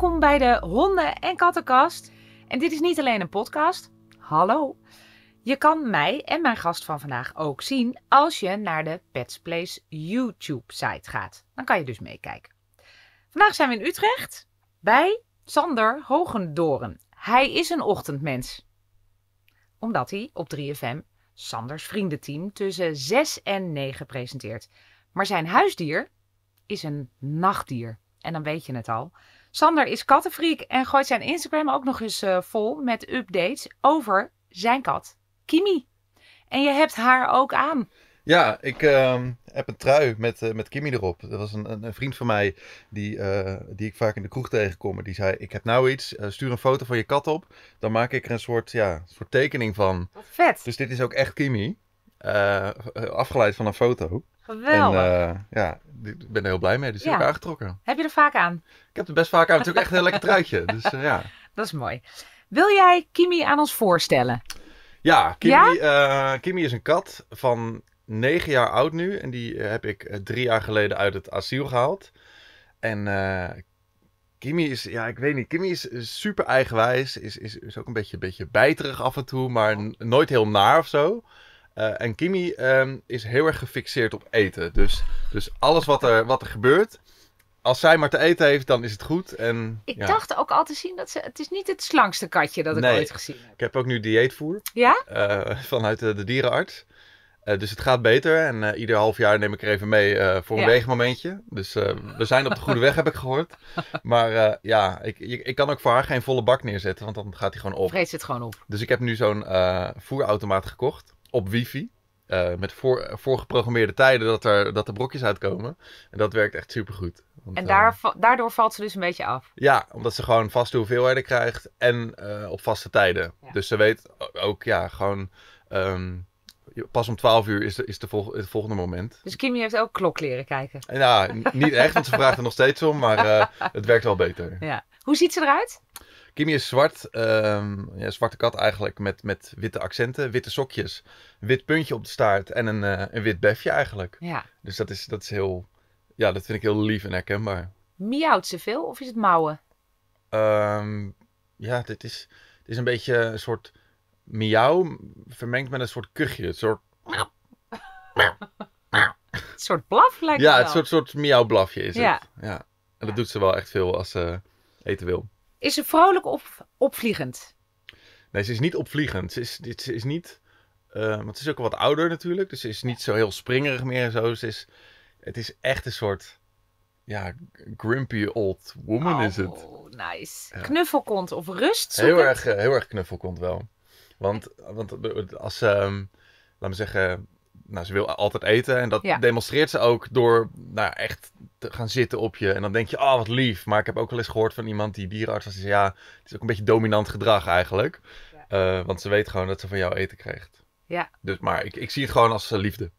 Welkom bij de Honden- en Kattenkast. En dit is niet alleen een podcast. Hallo. Je kan mij en mijn gast van vandaag ook zien als je naar de Pets Place YouTube-site gaat. Dan kan je dus meekijken. Vandaag zijn we in Utrecht bij Sander Hogendoren. Hij is een ochtendmens. Omdat hij op 3FM Sanders vriendenteam tussen 6 en 9 presenteert. Maar zijn huisdier is een nachtdier. En dan weet je het al. Sander is kattenfreak en gooit zijn Instagram ook nog eens eh, vol met updates over zijn kat, Kimi. En je hebt haar ook aan. Ja, ik ehm, heb een trui met, eh, met Kimmy erop. Dat was een, een vriend van mij die, eh, die ik vaak in de kroeg tegenkom. die zei, ik heb nou iets, stuur een foto van je kat op. Dan maak ik er een soort, ja, soort tekening van. Wat vet. Dus dit is ook echt Kimmy. Eh, afgeleid van een foto. Geweldig. En, eh, ja, ik ben er heel blij mee. Dus ja. ook aangetrokken. Heb je er vaak aan? Ik heb er best vaak aan. Het is ook echt een lekker truitje. Dus, eh, ja. Dat is mooi. Wil jij Kimi aan ons voorstellen? Ja, Kimi, is een kat van 9 jaar oud nu. En die heb ik drie jaar geleden uit het asiel gehaald. En uh, Kimi is, ja, ik weet niet. Kimi is super eigenwijs. Is, is, is ook een beetje, beetje bijterig af en toe, maar nooit heel naar of zo. Eh, en Kimi ehm, is heel erg gefixeerd op eten. Dus, dus alles wat er, wat er gebeurt, als zij maar te eten heeft, dan is het goed. En, ik dacht ook al te zien dat ze. Het is niet het slangste katje dat ik ooit gezien heb. Ik heb ook nu dieetvoer. Ja? Eh, vanuit eh, de, dierenarts. dus het gaat beter. En ieder half jaar neem ik er even mee voor een weegmomentje. Dus we zijn op de goede weg, heb ik gehoord. Maar ja, ik, ik, kan ook voor haar geen volle bak neerzetten, want dan gaat hij gewoon op. Vrees het gewoon op. Dus ik heb nu zo'n voerautomaat gekocht op wifi. Eh, met voor, voorgeprogrammeerde tijden dat er, dat de brokjes uitkomen. En dat werkt echt supergoed. goed. en daar, eh, daardoor valt ze dus een beetje af? Ja, omdat ze gewoon vaste hoeveelheden krijgt en eh, op vaste tijden. Dus ze weet ook, ja, gewoon... Ehm, pas om 12 uur is, de, is de volg, het volgende moment. Dus Kim heeft ook klok leren kijken? Ja, nou, niet echt, want ze vraagt er nog steeds om. Maar het werkt wel beter. Ja. Hoe ziet ze eruit? Kimmy is zwart. Um, ja, zwarte kat eigenlijk met, met witte accenten, witte sokjes, wit puntje op de staart en een, eh, een wit befje eigenlijk. Ja. Dus dat is, dat is heel, ja, dat vind ik heel lief en herkenbaar. Miauwt ze veel of is het mouwen? Um, ehm, ja, dit is, dit is een beetje een soort miauw vermengd met een soort kuchje. Een soort... een soort blaf lijkt ja, het Ja, een soort, soort miauwblafje is het. Ja. En dat doet ze wel echt veel als ze eten wil. Is ze vrouwelijk of opvliegend? Nee, ze is niet opvliegend. Ze is, dit is niet. Uh, want ze is ook wat ouder natuurlijk. Dus ze is niet zo heel springerig meer en zo. Ze is, het is echt een soort. Ja, grumpy old woman is het. Oh Nice. Ja. Knuffelkont of rust. Heel erg, eh, heel erg knuffelkont wel. Want, want eh, als ze, um, laten we zeggen, nou, ze wil altijd eten. En dat demonstreert ze ook door nou, echt te gaan zitten op je. En dan denk je, ah wat lief. Maar ik heb ook wel eens gehoord van iemand die dierenarts was. Die zei, ja, het is ook een beetje dominant gedrag eigenlijk. Eh, want ze weet gewoon dat ze van jou eten krijgt. Ja. Dus, maar ik, ik zie het gewoon als eh, liefde.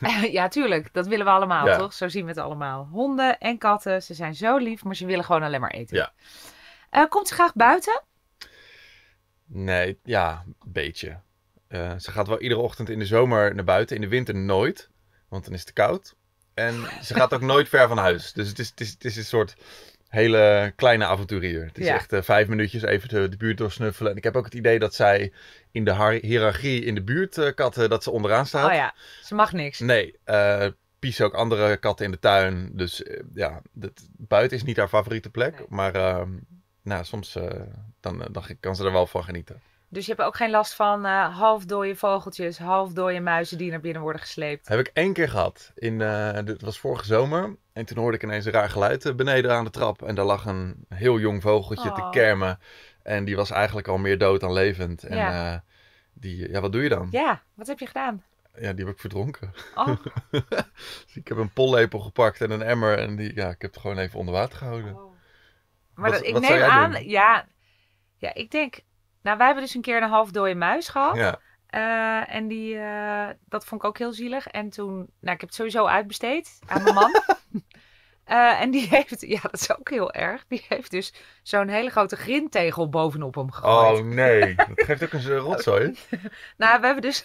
ja, tuurlijk. Dat willen we allemaal, toch? Zo zien we het allemaal. Honden en katten, ze zijn zo lief, maar ze willen gewoon alleen maar eten. Ja. Eh, komt ze graag buiten? Nee, ja, een beetje. Eh, ze gaat wel iedere ochtend in de zomer naar buiten. In de winter nooit, want dan is het koud. En ze gaat ook nooit ver van huis. Dus het is, het is, het is een soort hele kleine avonturier. Het is echt eh, vijf minuutjes even de, buurt doorsnuffelen. En ik heb ook het idee dat zij in de hiërarchie in de buurt eh, katten, dat ze onderaan staat. Oh ja, ze mag niks. Nee, uh, pies ook andere katten in de tuin. Dus ja, dat, buiten is niet haar favoriete plek. Maar ehm, nou, soms dan, dan kan ze er wel van genieten. Dus je hebt ook geen last van uh, vogeltjes, halfdooie muizen die naar binnen worden gesleept. Heb ik één keer gehad. In, uh, dit was vorige zomer. En toen hoorde ik ineens een raar geluid eh, beneden aan de trap. En daar lag een heel jong vogeltje te oh. kermen. En die was eigenlijk al meer dood dan levend. En ja. die, ja, wat doe je dan? Ja, wat heb je gedaan? Ja, die heb ik verdronken. Oh. dus ik heb een pollepel gepakt en een emmer. En die, ja, ik heb het gewoon even onder water gehouden. Oh. Maar wat, dat, ik neem aan, doen? ja, ja, ik denk nou, wij hebben dus een keer een half dode muis gehad. Ja. Eh, en die, eh, dat vond ik ook heel zielig. En toen, nou, ik heb het sowieso uitbesteed aan mijn man. Eh, en die heeft, ja, dat is ook heel erg. Die heeft dus zo'n hele grote grindtegel bovenop hem gegooid. Oh nee, dat geeft ook een rotzooi. nou, we hebben dus.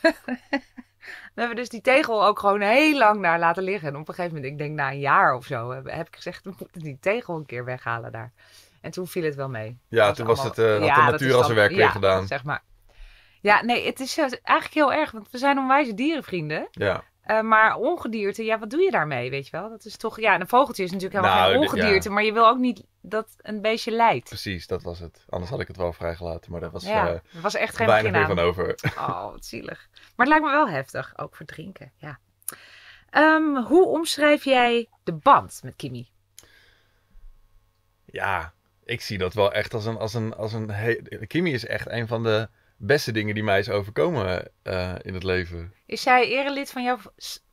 We hebben dus die tegel ook gewoon heel lang daar laten liggen. En op een gegeven moment, ik denk na een jaar of zo, heb, heb ik gezegd, we moeten die tegel een keer weghalen daar. En toen viel het wel mee. Ja, toen was het, uh, had de natuur als een werk weer gedaan. Zeg maar. Ja, nee, het is eh, eigenlijk heel erg, want we zijn onwijze dierenvrienden. Ja. Eh, maar ongedierte, ja, wat doe je daarmee, weet je wel? Dat is toch, ja, een vogeltje is natuurlijk helemaal nou, geen ongedierte, maar je wil ook niet dat een beestje lijdt. Precies, dat was het. Anders had ik het wel vrijgelaten, maar dat was, ja, uh, was echt geen weinig meer van over. Oh, wat zielig. Maar het lijkt me wel heftig, ook voor drinken, ja. Ehm, hoe omschrijf jij de band met Kimi? Ja, ik zie dat wel echt als een. Als een, als een Kimi is echt een van de beste dingen die mij is overkomen eh, in het leven. Is zij erelid van jouw,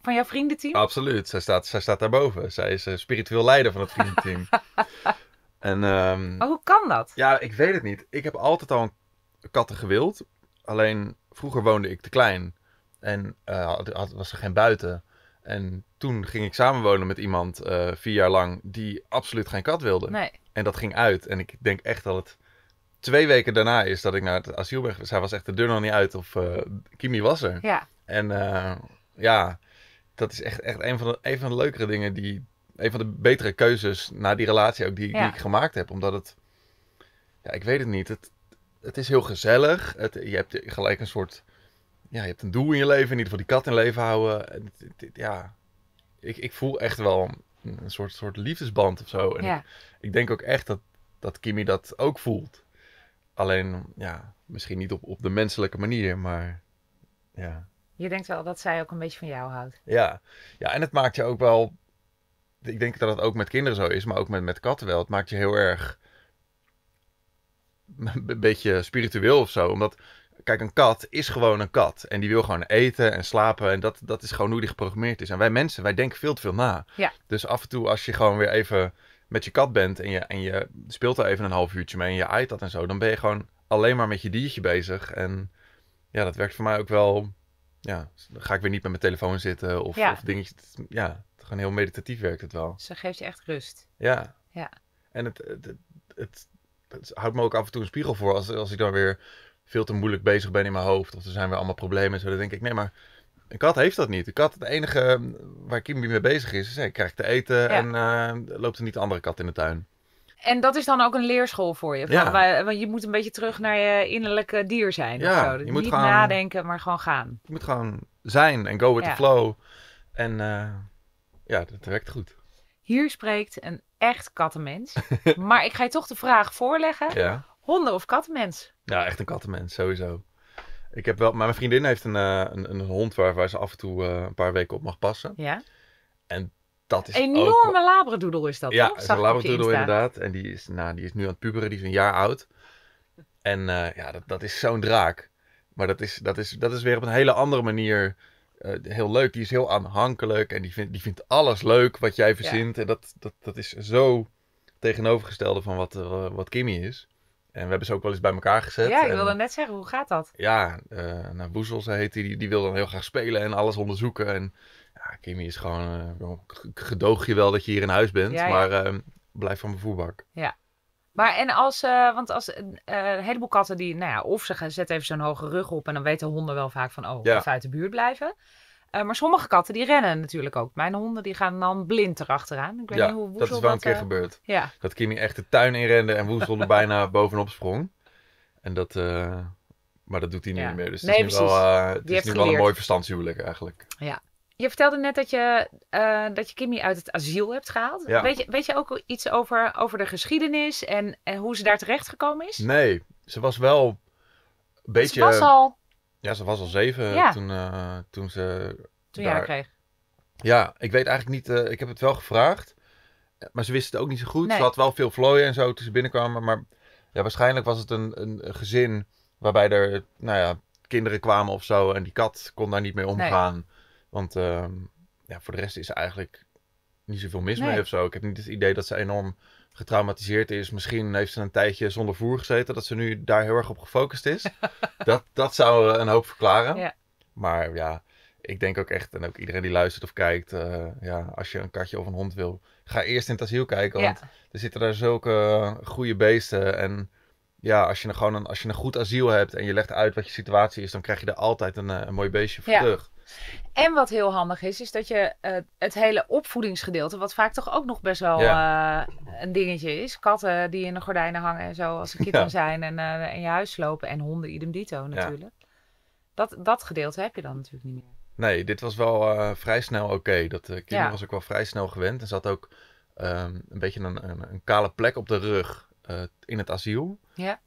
van jouw vriendenteam? Absoluut, zij staat, zij staat daarboven. Zij is eh, spiritueel leider van het vriendenteam. en, ehm, oh, hoe kan dat? Ja, ik weet het niet. Ik heb altijd al katten gewild. Alleen vroeger woonde ik te klein en eh, was er geen buiten. En toen ging ik samenwonen met iemand vier jaar lang die absoluut geen kat wilde. Nee. En dat ging uit. En ik denk echt dat het twee weken daarna is dat ik naar het asiel ben. Zij was echt de deur nog niet uit of uh, Kimi was er. Ja. En eh, ja, dat is echt, echt een, van de, een van de leukere dingen die. Een van de betere keuzes na die relatie ook die, die ik gemaakt heb. Omdat het. Ja, ik weet het niet. Het, het is heel gezellig. Het, je hebt gelijk een soort. Ja, je hebt een doel in je leven. In ieder geval die kat in leven houden. ja, ik, ik voel echt wel een soort, soort liefdesband of zo. En ik, ik, denk ook echt dat, dat Kimmy dat ook voelt. Alleen, ja, misschien niet op, op de menselijke manier, maar ja. Je denkt wel dat zij ook een beetje van jou houdt. Ja, ja en het maakt je ook wel... Ik denk dat het ook met kinderen zo is, maar ook met, met katten wel. Het maakt je heel erg... Een beetje spiritueel of zo. Omdat Kijk, een kat is gewoon een kat. En die wil gewoon eten en slapen. En dat, dat is gewoon hoe die geprogrammeerd is. En wij mensen, wij denken veel te veel na. Ja. Dus af en toe als je gewoon weer even met je kat bent en je, en je speelt er even een half uurtje mee en je aait dat en zo, dan ben je gewoon alleen maar met je diertje bezig. En ja, dat werkt voor mij ook wel. Ja, dan ga ik weer niet met mijn telefoon zitten of, of dingetjes. Ja, gewoon heel meditatief werkt het wel. Ze dus geeft je echt rust. Ja. ja. En het, het, het, het, het houdt me ook af en toe een spiegel voor als, als ik dan weer veel te moeilijk bezig ben in mijn hoofd. Of er zijn weer allemaal problemen en zo. Dan denk ik, nee, maar een kat heeft dat niet. De kat, het enige eh, waar Kimby mee bezig is, is hij krijgt te eten en eh, loopt er niet de andere kat in de tuin. En dat is dan ook een leerschool voor je. ja. Want je moet een beetje terug naar je innerlijke dier zijn. Ja, je dus moet niet nadenken, maar gewoon gaan. Je moet gewoon zijn en go with the flow. En eh, ja, dat werkt goed. Hier spreekt een echt kattenmens. maar ik ga je toch de vraag voorleggen. Ja. Honden- of kattenmens? Ja, echt een kattenmens, sowieso. Ik heb wel, maar mijn vriendin heeft een, eh, een, een, hond waar, waar ze af en toe eh, een paar weken op mag passen. Ja. En dat is een enorme ook... is dat, Ja, een labradoodle inderdaad. En die is, nou, die is nu aan het puberen, die is een jaar oud. En eh, ja, dat, dat is zo'n draak. Maar dat is, dat, is, dat is weer op een hele andere manier heel leuk. Die is heel aanhankelijk en die, vindt die vindt alles leuk wat jij verzint. En dat, dat, dat is zo tegenovergestelde van wat, wat Kimmy is. En we hebben ze ook wel eens bij elkaar gezet. Ja, ik wilde net zeggen, hoe gaat dat? Ja, uh, Boezel, ze heet die, die wil dan heel graag spelen en alles onderzoeken. En ja, Kimmy is gewoon, uh, gedoog je wel dat je hier in huis bent, maar ehm, blijf van mijn voerbak. Ja. Maar en als, eh, want als een heleboel katten die, nou ja, of ze zetten even zo'n hoge rug op en dan weten honden wel vaak van, oh, ja. even uit de buurt blijven. Eh, maar sommige katten die rennen natuurlijk ook. Mijn honden die gaan dan blind erachteraan. Ik weet ja, niet hoe dat is wel een keer eh, gebeurd. Ja. Dat Kimmy echt de tuin inrende en Woezel er bijna bovenop sprong. En dat, eh, maar dat doet hij niet meer. Dus nee, het is nu, wel, het is nu wel, een mooi verstandshuwelijk eigenlijk. Ja. Je vertelde net dat je, dat je Kimmy uit het asiel hebt gehaald. Weet, je, weet je ook iets over, over de geschiedenis en, en hoe ze daar terecht gekomen is? Nee, ze was wel een beetje... Ja, ze was al zeven eh, toen, eh, toen ze. Toen je haar kreeg. Ja, ik weet eigenlijk niet. Eh, ik heb het wel gevraagd. Maar ze wist het ook niet zo goed. Ze had wel veel vlooien en zo toen ze binnenkwamen. Maar ja, waarschijnlijk was het een, een gezin waarbij er nou ja, kinderen kwamen of zo. En die kat kon daar niet mee omgaan. Want ehm, ja, voor de rest is eigenlijk niet zoveel mis mee of zo. Ik heb niet het idee dat ze enorm getraumatiseerd is. Misschien heeft ze een tijdje zonder voer gezeten. Dat ze nu daar heel erg op gefocust is. dat, dat zou een hoop verklaren. Ja. Maar ja, ik denk ook echt, en ook iedereen die luistert of kijkt, eh, ja, als je een katje of een hond wil, ga eerst in het asiel kijken. Want er zitten daar zulke goede beesten. En ja, als je, een, gewoon als je een goed asiel hebt en je legt uit wat je situatie is, dan krijg je er altijd een, eh, een mooi beestje voor terug. En wat heel handig is, is dat je eh, het hele opvoedingsgedeelte, wat vaak toch ook nog best wel eh, een dingetje is. Katten die in de gordijnen hangen en zo als ze kitten zijn en eh, in je huis lopen. En honden, idem dito natuurlijk. Dat, dat gedeelte heb je dan natuurlijk niet meer. Nee, dit was wel vrij snel oké. Dat kinderen was ook wel vrij snel gewend. En zat ook ehm, een beetje een, een, een, kale plek op de rug in het asiel. Ja.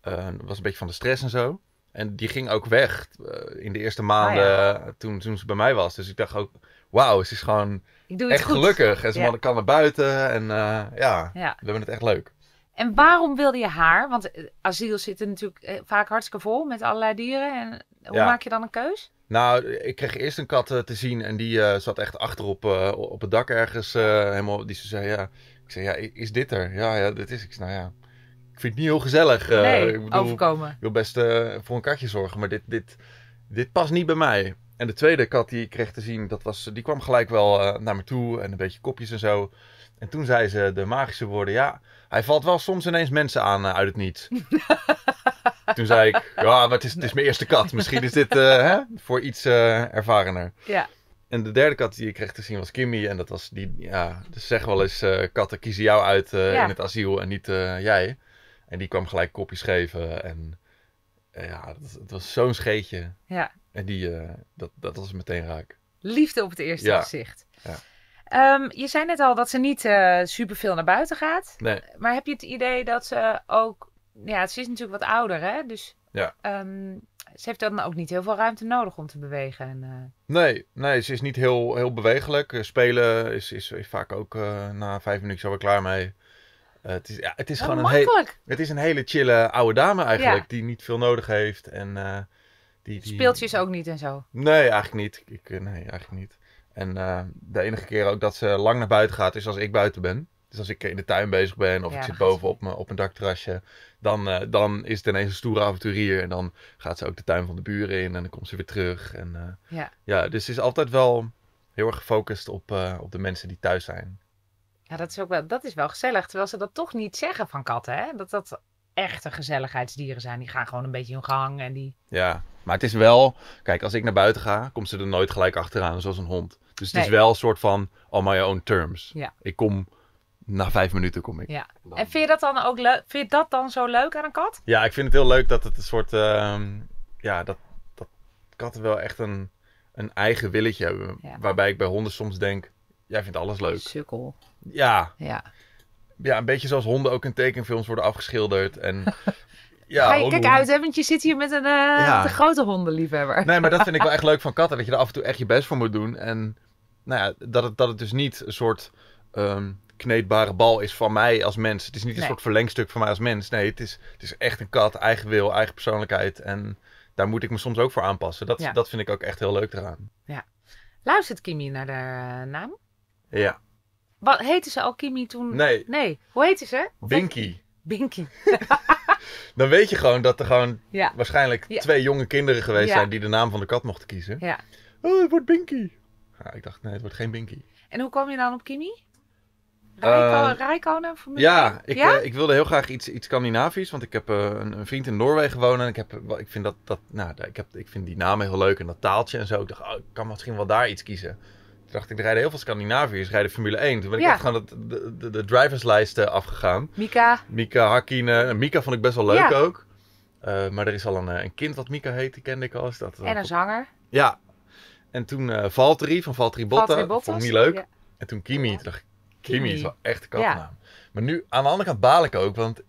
was een beetje van de stress en zo. En die ging ook weg eh, in de eerste maanden ah, toen, toen ze bij mij was. Dus ik dacht ook, wauw, ze is gewoon echt gelukkig. En ze ja. kan naar buiten en eh, ja, we hebben het echt leuk. En waarom wilde je haar? Want eh, asiel zitten natuurlijk vaak hartstikke vol met allerlei dieren. En hoe maak je dan een keus? Nou, ik kreeg eerst een kat te zien en die zat echt achterop uh, op het dak ergens helemaal. Die ze zei, ja, ik zei, ja, is dit er? Ja, ja, dit is ik. Nou ja, vind het niet heel gezellig. Eh, ik overkomen. wil best eh, voor een katje zorgen, maar dit, dit, dit past niet bij mij. En de tweede kat die ik kreeg te zien, dat was, die kwam gelijk wel eh, naar me toe en een beetje kopjes en zo. En toen zei ze de magische woorden: Ja, hij valt wel soms ineens mensen aan uit het niets. toen zei ik: Ja, maar het is, het is mijn eerste kat. Misschien is dit hè, voor iets uh, ervarener. Ja. En de derde kat die ik kreeg te zien was Kimmy. En dat was die, ja, zeg wel eens: katten kiezen jou uit in het asiel en niet jij. En die kwam gelijk kopjes geven. En ja, het was zo'n scheetje. Ja. En die, eh, dat, dat was meteen raak. Liefde op het eerste gezicht. Ja. Ehm, je zei net al dat ze niet super eh, superveel naar buiten gaat. Nee. Maar heb je het idee dat ze ook... Ja, ze is natuurlijk wat ouder, hè? Dus ja. Ehm, ze heeft dan ook niet heel veel ruimte nodig om te bewegen. En, eh, nee, nee, ze is niet heel, heel bewegelijk. Spelen is, is, vaak ook na vijf minuten zo klaar mee. Eh, het is, het is gewoon een, hele, het is een hele chille oude dame eigenlijk, die niet veel nodig heeft. En, uh, die, die... Speeltjes ook niet en zo? Nee, eigenlijk niet. Ik, eh, nee, eigenlijk niet. En de enige keer ook dat ze lang naar buiten gaat, is als ik buiten ben. Dus als ik in de tuin bezig ben of ik zit boven op, me, op een dakterrasje, dan, dan is het ineens een stoere avonturier. En dan gaat ze ook de tuin van de buren in en dan komt ze weer terug. En, ja. dus ze is altijd wel heel erg gefocust op, op de mensen die thuis zijn. Ja, dat is ook wel, dat is wel gezellig. Terwijl ze dat toch niet zeggen van katten, hè? Dat dat echte gezelligheidsdieren zijn. Die gaan gewoon een beetje hun gang en die... Ja, maar het is wel... Kijk, als ik naar buiten ga, komt ze er nooit gelijk achteraan, zoals een hond. Dus het is wel een soort van on my own terms. Ja. Ik kom... Na vijf minuten kom ik. Ja. En vind je dat dan ook leuk? Vind je dat dan zo leuk aan een kat? Ja, ik vind het heel leuk dat het een soort. Ehm, ja, dat, dat katten wel echt een, een eigen willetje hebben. Waarbij ik bij honden soms denk Jij vindt alles leuk. Sukkel. Ja. Ja. Ja, een beetje zoals honden ook in tekenfilms worden afgeschilderd. En Ja, Ga je, oh, kijk uit, hè, want je zit hier met een, uh, grote hondenliefhebber. Nee, maar dat vind ik wel echt leuk van katten. Dat je er af en toe echt je best voor moet doen. En nou ja, dat, het, dat het dus niet een soort ehm, kneedbare bal is van mij als mens. Het is niet een soort verlengstuk van mij als mens. Nee, het is, het is echt een kat. Eigen wil, eigen persoonlijkheid. En daar moet ik me soms ook voor aanpassen. Dat, ja. dat vind ik ook echt heel leuk eraan. Ja. Luistert Kimi naar de eh, naam? Ja. Wat heette ze al Kimi toen? Nee. Nee. Hoe heette ze? Binky. Binky. Dan weet je gewoon dat er gewoon waarschijnlijk twee jonge kinderen geweest zijn die de naam van de kat mochten kiezen. Ja. Oh, het wordt Binky. ja ik dacht, nee, het wordt geen Binky. En hoe kwam je dan op Kimi? Rijkonen, uh, Rijkonen Ja, ik, ja? Eh, ik wilde heel graag iets, iets Scandinavisch. Want ik heb eh, een, vriend in Noorwegen wonen. En ik, heb, ik, vind dat, dat, nou, ik, heb, ik vind die namen heel leuk en dat taaltje en zo. Ik dacht, oh, ik kan misschien wel daar iets kiezen dacht ik, er rijden heel veel Scandinaviërs, rijden Formule 1. Toen ben ik ja. echt de, de, de, driverslijsten afgegaan. Mika. Mika Hakkinen. Nou, Mika vond ik best wel leuk ook. Eh, maar er is al een, eh, een, kind wat Mika heet, die kende ik al. dat, en een zanger. Ja. En toen uh, Valtteri van Valtteri Botta. Bottas. Vond ik niet leuk. En toen Kimi. Toen dacht ik, Kimi, is wel echt een naam. Maar nu, aan de andere kant baal ik ook, want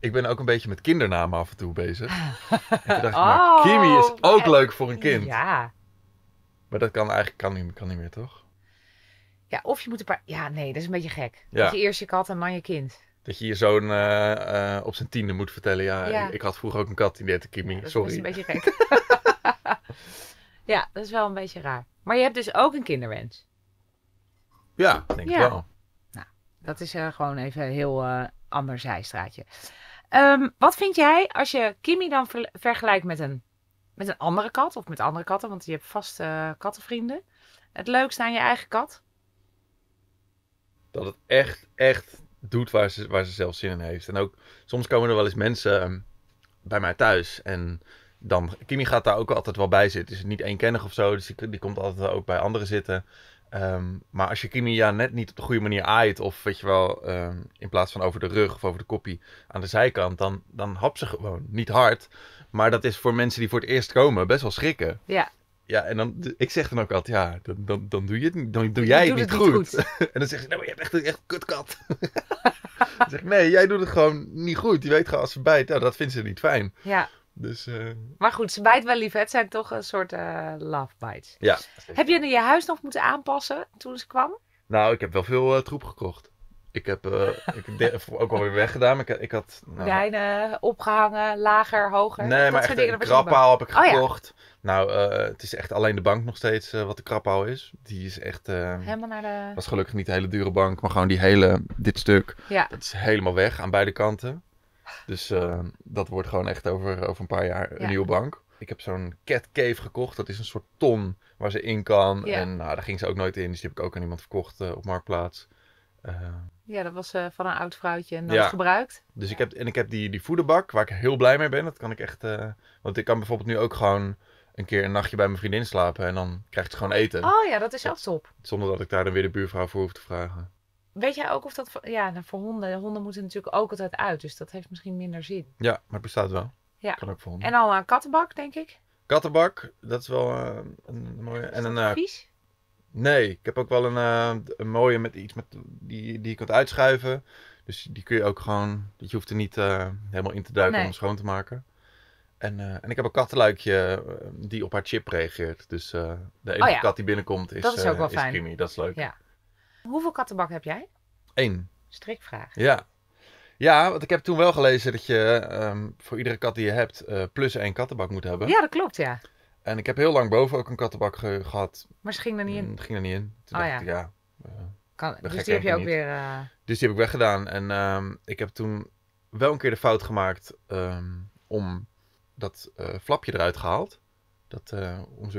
ik ben ook een beetje met kindernamen af en toe bezig. en toen dacht ik, maar oh. Kimi is ook leuk voor een kind. Ja. Maar dat kan eigenlijk kan niet, kan niet meer, toch? Ja, of je moet een paar... Ja, nee, dat is een beetje gek. Dat je eerst je kat en dan je kind. Dat je je zoon eh, eh, op zijn tiende moet vertellen. Ja, Ik, had vroeger ook een kat, die deed Kimi. Ja, Sorry. Dat is een beetje gek. ja, dat is wel een beetje raar. Maar je hebt dus ook een kinderwens. Ja, denk ik wel. Nou, dat is eh, gewoon even een heel ander zijstraatje. Ehm, wat vind jij als je Kimmy dan vergelijkt met een met een andere kat of met andere katten, want je hebt vast eh, kattenvrienden. Het leukste aan je eigen kat? Dat het echt, echt doet waar ze, waar ze zelf zin in heeft. En ook soms komen er wel eens mensen ehm, bij mij thuis en dan, Kimi gaat daar ook altijd wel bij zitten. Dus niet eenkennig of zo, dus die komt altijd ook bij anderen zitten. Ehm, maar als je Kimia net niet op de goede manier aait, of weet je wel, ehm, in plaats van over de rug of over de koppie aan de zijkant, dan, dan hap ze gewoon niet hard. Maar dat is voor mensen die voor het eerst komen best wel schrikken. Ja. Ja, en dan, ik zeg dan ook altijd, ja, dan, dan, dan doe, je het, niet, dan doe jij het, niet, goed. goed. en dan zeg ze, nou, je hebt echt een echt kutkat. zeg ik, nee, jij doet het gewoon niet goed. Die weet gewoon als ze bijt, nou, dat vindt ze niet fijn. Ja. Dus, eh, Maar goed, ze bijt wel lief. Het zijn toch een soort uh, love bites. Ja. Heb je je huis nog moeten aanpassen toen ze kwam? Nou, ik heb wel veel eh, troep gekocht. Ik heb ik de, ook alweer weggedaan. Ik, ik had. Nou... opgehangen, lager, hoger. Nee, dat maar echt een krappaal heb ik oh, gekocht. Nou, het is echt alleen de bank nog steeds wat de krappaal is. Die is echt. helemaal naar de. Was gelukkig niet de hele dure bank, maar gewoon die hele. Dit stuk. Ja. Dat is helemaal weg aan beide kanten. Dus eh, dat wordt gewoon echt over, over een paar jaar een nieuwe bank. Ik heb zo'n cat cave gekocht. Dat is een soort ton waar ze in kan. En nou, daar ging ze ook nooit in. Dus die heb ik ook aan iemand verkocht eh, op Marktplaats. Eh, ja, dat was van een oud vrouwtje en dat ja. gebruikt. Dus ik heb, en ik heb die, die voederbak waar ik heel blij mee ben. Dat kan ik echt. want ik kan bijvoorbeeld nu ook gewoon een keer een nachtje bij mijn vriendin slapen. En dan krijgt ze gewoon eten. Oh ja, dat is echt zelfs top. Zonder dat ik daar dan weer de buurvrouw voor hoef te vragen. Weet jij ook of dat voor, ja, nou, voor honden, honden moeten natuurlijk ook altijd uit, dus dat heeft misschien minder zin. Ja, maar het bestaat wel. Ja. Kan ook voor En al een kattenbak, denk ik. Kattenbak, dat is wel eh, een mooie. en een, eh, vies? Nee, ik heb ook wel een, eh, een mooie met iets met, die, die je kunt uitschuiven. Dus die kun je ook gewoon, dat je hoeft er niet helemaal in te duiken om schoon te maken. En, en ik heb een kattenluikje die op haar chip reageert. Dus de oh enige kat die binnenkomt is, dat is, ook wel fijn. Dat is leuk. Ja. Hoeveel kattenbak heb jij? Eén. Strikvraag. Ja. Ja, want ik heb toen wel gelezen dat je ehm, voor iedere kat die je hebt eh, plus één kattenbak moet hebben. Ja, dat klopt, ja. En ik heb heel lang boven ook een kattenbak gehad. Maar ze ging er niet in? Mm, ging er niet in. Toen oh, dacht ja. Ik, ja uh, dus die heb je ook weer... Eh, dus die heb ik weggedaan. En ehm, ik heb toen wel een keer de fout gemaakt ehm, om dat flapje eruit gehaald. Dat,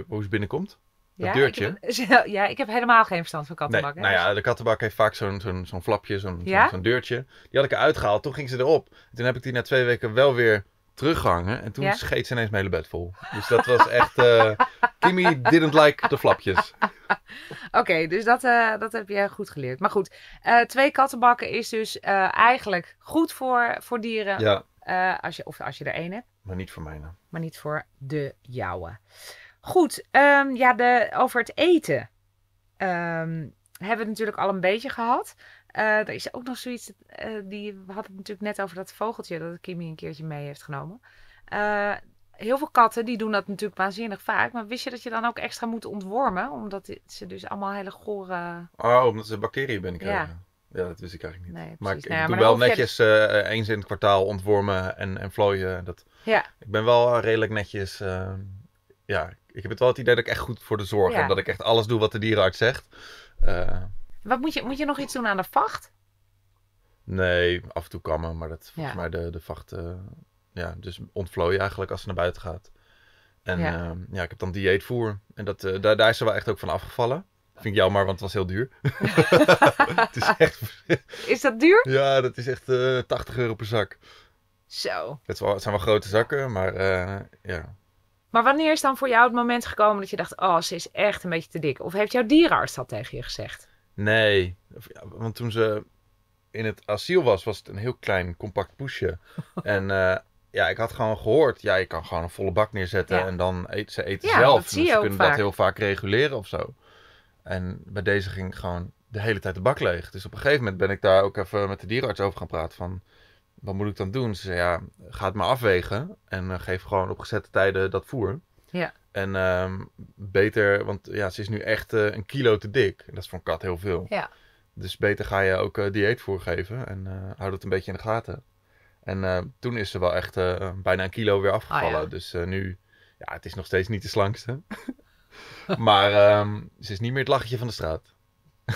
hoe ze binnenkomt ja, deurtje. Ik heb, ja, ik heb helemaal geen verstand van kattenbakken. nou ja, de kattenbak heeft vaak zo'n zo'n zo'n flapje, zo'n zo'n deurtje. Die had ik eruit gehaald, toen ging ze erop. toen heb ik die na twee weken wel weer teruggehangen. En toen ja? scheet ze ineens mijn hele bed vol. Dus dat was echt... Uh, Kimmy didn't like de flapjes. Oké, dus dat, eh, dat heb je goed geleerd. Maar goed, eh, twee kattenbakken is dus eigenlijk goed voor, voor dieren. Ja. als je, of als je er één hebt. Maar niet voor mijne. Maar niet voor de jouwe. Goed, ehm, ja, de, over het eten ehm, hebben we het natuurlijk al een beetje gehad. Eh, er is ook nog zoiets, eh, die, we hadden het natuurlijk net over dat vogeltje dat Kimmy een keertje mee heeft genomen. Eh, heel veel katten die doen dat natuurlijk waanzinnig vaak. Maar wist je dat je dan ook extra moet ontwormen? Omdat ze dus allemaal hele gore... Oh, omdat ze bacteriën binnenkrijgen. Ja. Ja, dat wist ik eigenlijk niet. maar ik, nou doe wel netjes je... eens in het kwartaal ontwormen en, en vlooien. Dat... Ja. Ik ben wel redelijk netjes. ja, ik heb het wel het idee dat ik echt goed voor de zorg en dat ik echt alles doe wat de dierenarts zegt. Eh, wat moet je, moet je nog iets doen aan de vacht? Nee, af en toe kammen, maar dat volgens mij de, de vacht. Uh, ja, dus je eigenlijk als ze naar buiten gaat. En ja, ehm, ja ik heb dan dieetvoer. En dat, eh, daar, daar is ze wel echt ook van afgevallen. Vind ik jammer, want het was heel duur. het is, echt... is dat duur? Ja, dat is echt 80 euro per zak. Zo. Het zijn wel grote zakken, maar ja. Maar wanneer is dan voor jou het moment gekomen dat je dacht, oh, ze is echt een beetje te dik? Of heeft jouw dierenarts dat tegen je gezegd? Nee, want toen ze in het asiel was, was het een heel klein, compact poesje. en eh, ja, ik had gewoon gehoord, ja, je kan gewoon een volle bak neerzetten en dan eet, ze eten ja, zelf. Dat zie dus je ze kunnen dat heel vaak reguleren of zo. En bij deze ging gewoon de hele tijd de bak leeg. Dus op een gegeven moment ben ik daar ook even met de dierenarts over gaan praten van wat moet ik dan doen? Ze zei, ja, ga het maar afwegen en eh, geef gewoon op gezette tijden dat voer. Ja. En ehm, beter, want ja, ze is nu echt eh, een kilo te dik. dat is voor een kat heel veel. Ja. Dus beter ga je ook uh, dieet voorgeven en houd het een beetje in de gaten. En toen is ze wel echt bijna een kilo weer afgevallen. Ah, dus nu, ja, het is nog steeds niet de slankste. maar ehm, ze is niet meer het lachetje van de straat.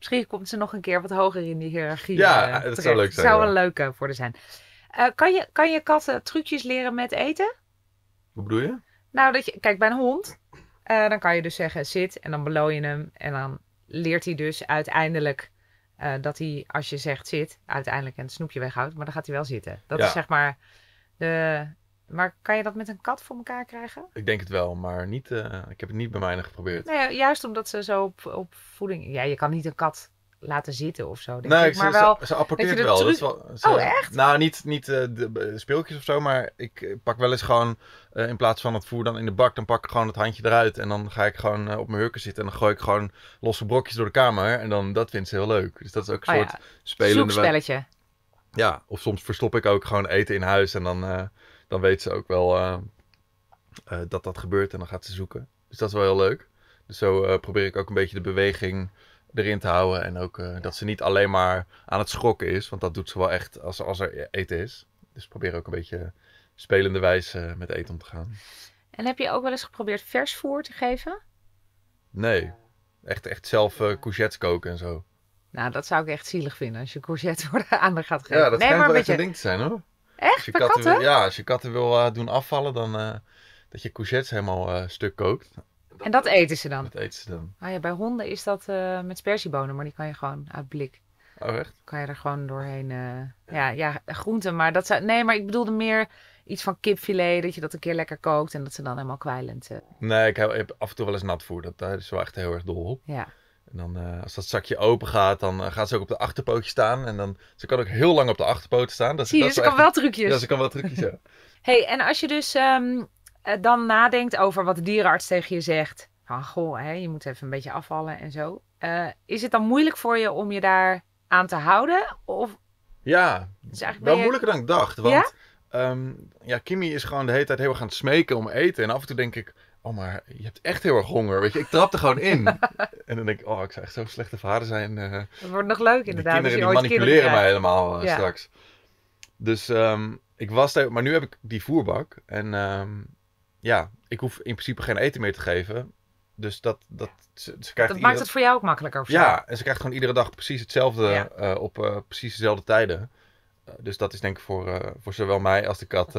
Misschien komt ze nog een keer wat hoger in die hiërarchie. Ja, eh, dat zou leuk zijn. Dat zou wel een leuke eh, voor de zijn. Eh, kan, je, kan je katten trucjes leren met eten? Wat bedoel je? Nou, dat je, kijk, bij een hond, dan kan je dus zeggen zit en dan beloon je hem. En dan leert hij dus uiteindelijk dat hij, als je zegt zit, uiteindelijk een snoepje weghoudt. Maar dan gaat hij wel zitten. Dat is zeg maar de, maar kan je dat met een kat voor elkaar krijgen? Ik denk het wel, maar niet, eh, ik heb het niet bij mij geprobeerd. Nee, nou juist omdat ze zo op, op voeding... Ja, je kan niet een kat laten zitten of zo. Denk Maar ze, wel, ze, apporteert wel. Dat is wel oh, echt? Nou, niet, niet eh, de eh, speeltjes of zo, maar ik pak wel eens gewoon in plaats van het voer dan in de bak, dan pak ik gewoon het handje eruit en dan ga ik gewoon op mijn hurken zitten en dan gooi ik gewoon losse brokjes door de kamer en dan dat vindt ze heel leuk. Dus dat is ook een oh, soort ja. spelende... spelletje. Ja, of soms verstop ik ook gewoon eten in huis en dan dan weet ze ook wel eh, eh, dat dat gebeurt en dan gaat ze zoeken. Dus dat is wel heel leuk. Dus zo eh, probeer ik ook een beetje de beweging erin te houden. En ook dat ze niet alleen maar aan het schokken is. Want dat doet ze wel echt als, als er eten is. Dus probeer ook een beetje spelende wijze met eten om te gaan. En heb je ook wel eens geprobeerd vers voer te geven? Nee. Echt, echt zelf uh, courgettes koken en zo. Nou, dat zou ik echt zielig vinden als je courgette aan haar gaat geven. Ja, dat nee, maar wel een beetje... ding te zijn hoor. Echt? Als je katten, Wil, ja, als je katten wil eh, doen afvallen, dan eh, dat je courgettes helemaal eh, stuk kookt. en dat eten ze dan? Dat eten ze dan. Ah ja, bij honden is dat met spersiebonen, maar die kan je gewoon uit blik. Oh, echt? Kan je er gewoon doorheen. ja, ja, groenten, maar dat zou. Nee, maar ik bedoelde meer iets van kipfilet, dat je dat een keer lekker kookt en dat ze dan helemaal kwijlend. Nee, ik heb af en toe wel eens natvoer. Dat, is wel echt heel erg dol Ja. En dan, eh, als dat zakje open gaat, dan eh, gaat ze ook op de achterpootje staan. En dan, ze kan ook heel lang op de achterpoot staan. Dat, dus Zie je, dat ze kan wel trucjes. Ja, ze kan wel trucjes, ja. hey, en als je dus ehm, eh, dan nadenkt over wat de dierenarts tegen je zegt. Van, goh, hè, je moet even een beetje afvallen en zo. is het dan moeilijk voor je om je daar aan te houden? Of... Ja, dus wel moeilijker dan ik dacht. Want ja? Ehm, ja, Kimmy is gewoon de hele tijd heel erg aan het smeken om eten. En af en toe denk ik, oh, maar je hebt echt heel erg honger. Weet je, ik trap er gewoon in. en dan denk ik, oh, ik zou echt zo'n slechte vader zijn. Uh, dat wordt nog leuk inderdaad. Kinderen, die manipuleren mij helemaal eh, straks. Dus ehm, ik was daar, maar nu heb ik die voerbak. En ehm, ja, ik hoef in principe geen eten meer te geven. Dus dat, dat, ze, krijgt dat maakt het voor jou ook makkelijker? ja, en ze krijgt gewoon iedere dag precies hetzelfde eh, op precies dezelfde tijden. dus dat is denk ik voor, voor zowel mij als de kat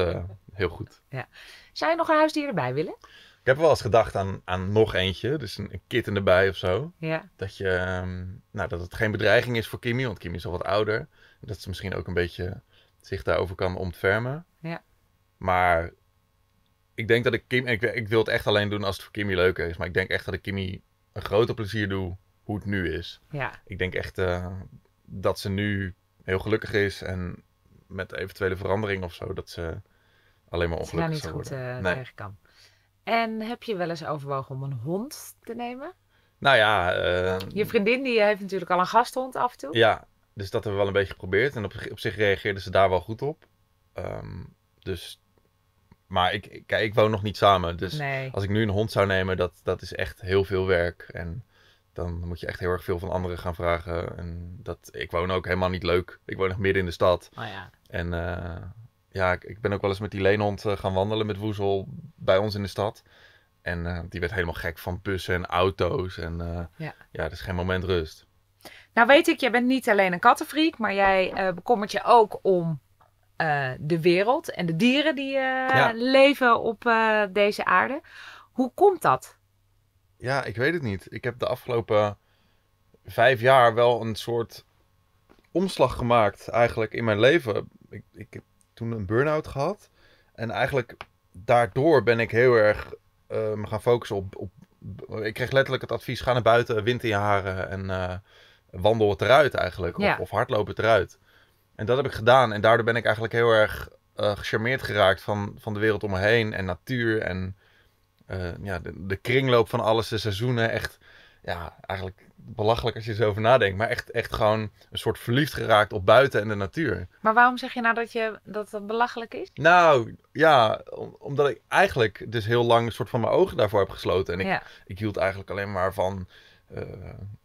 heel goed. Ja. Zou je nog een huisdier erbij willen? Ik heb wel eens gedacht aan, aan nog eentje, dus een, een kitten erbij of zo. Ja. Dat, je, ehm, nou, dat het geen bedreiging is voor Kimmy, want Kimmy is al wat ouder. Dat ze misschien ook een beetje zich daarover kan ontfermen. Ja. Maar ik denk dat ik Kimmy, ik, ik wil het echt alleen doen als het voor Kimmy leuker is. Maar ik denk echt dat ik Kimmy een groter plezier doe hoe het nu is. Ja. Ik denk echt eh, dat ze nu heel gelukkig is en met eventuele verandering of zo, dat ze alleen maar ongelukkig zou worden. niet goed uh, nee. kan. En heb je wel eens overwogen om een hond te nemen? Nou ja. Eh, je vriendin die heeft natuurlijk al een gasthond af en toe. Ja, dus dat hebben we wel een beetje geprobeerd. En op, zich reageerden ze daar wel goed op. Ehm, dus. Maar ik, kijk, ik woon nog niet samen. Dus als ik nu een hond zou nemen, dat, dat is echt heel veel werk. En dan moet je echt heel erg veel van anderen gaan vragen. En dat, ik woon ook helemaal niet leuk. Ik woon nog midden in de stad. Oh ja. En eh, ja, ik, ben ook wel eens met die leenhond eh, gaan wandelen met Woezel bij ons in de stad. En eh, die werd helemaal gek van bussen en auto's. En eh, ja. ja, er is dus geen moment rust. Nou weet ik, jij bent niet alleen een kattenfreak, maar jij bekommert je ook om de wereld en de dieren die leven op deze aarde. Hoe komt dat? Ja, ik weet het niet. Ik heb de afgelopen vijf jaar wel een soort omslag gemaakt eigenlijk in mijn leven. Ik, ik toen een burn-out gehad. En eigenlijk daardoor ben ik heel erg eh, gaan focussen op, op, Ik kreeg letterlijk het advies: ga naar buiten, wind in je haren en eh, wandel het eruit eigenlijk. Ja. Of, of hardloop het eruit. En dat heb ik gedaan. En daardoor ben ik eigenlijk heel erg eh, gecharmeerd geraakt van, van de wereld om me heen en natuur en ja, de kringloop van alles, de seizoenen. Echt ja, eigenlijk belachelijk als je zo over nadenkt. Maar echt, echt gewoon een soort verliefd geraakt op buiten en de natuur. Maar waarom zeg je nou dat je, dat, belachelijk is? Nou ja, omdat ik eigenlijk dus heel lang een soort van mijn ogen daarvoor heb gesloten. En ik, ik hield eigenlijk alleen maar van. Eh,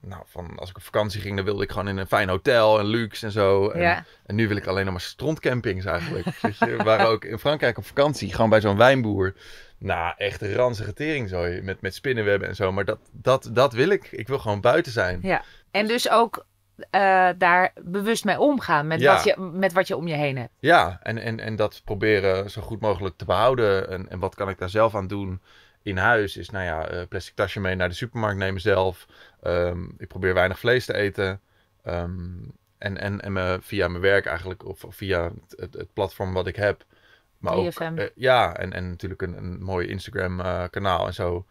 nou, van als ik op vakantie ging, dan wilde ik gewoon in een fijn hotel en luxe en zo. En, nu wil ik alleen nog maar strandcampings eigenlijk. dus we waren ook in Frankrijk op vakantie, gewoon bij zo'n wijnboer. Nou, echt ranzige teringzooi met, met spinnenwebben en zo. Maar dat, dat, dat wil ik. Ik wil gewoon buiten zijn. Ja. En dus ook eh, daar bewust mee omgaan met, wat je, met wat je om je heen hebt. Ja, en, en, en dat proberen zo goed mogelijk te behouden. En, en wat kan ik daar zelf aan doen in huis? Is nou ja, eh, plastic tasje mee naar de supermarkt nemen zelf. Ehm, ik probeer weinig vlees te eten. Ehm, en en, en via mijn werk eigenlijk, of via het, het, platform wat ik heb, maar ook, eh, ja, en, en natuurlijk een, een mooi Instagram-kanaal eh, en zo.